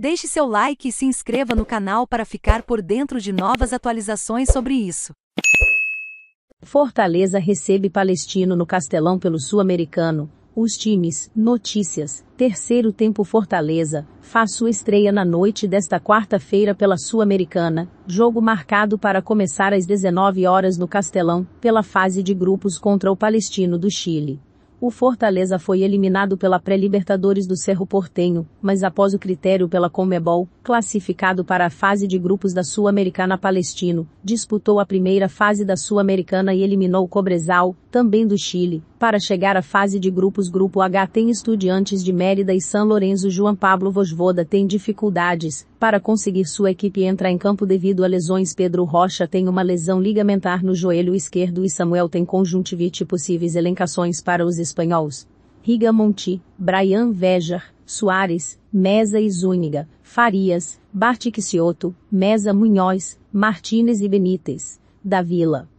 Deixe seu like e se inscreva no canal para ficar por dentro de novas atualizações sobre isso. Fortaleza recebe Palestino no Castelão pelo Sul-Americano. Os times, notícias, terceiro tempo Fortaleza, faz sua estreia na noite desta quarta-feira pela Sul-Americana, jogo marcado para começar às 19 horas no Castelão, pela fase de grupos contra o Palestino do Chile. O Fortaleza foi eliminado pela pré-libertadores do Cerro Portenho, mas após o critério pela Comebol, classificado para a fase de grupos da Sul-Americana Palestino, disputou a primeira fase da Sul-Americana e eliminou o Cobresal, também do Chile, para chegar à fase de grupos Grupo H tem estudantes de Mérida e São Lourenço João Pablo Vosvoda tem dificuldades, para conseguir sua equipe entrar em campo devido a lesões Pedro Rocha tem uma lesão ligamentar no joelho esquerdo e Samuel tem conjuntivite possíveis elencações para os espanhóis. Riga Monti, Brian Vejar, Soares, Mesa e Zúñiga, Farias, Barticciotto, Mesa Munhoz, Martínez e Benítez, Davila.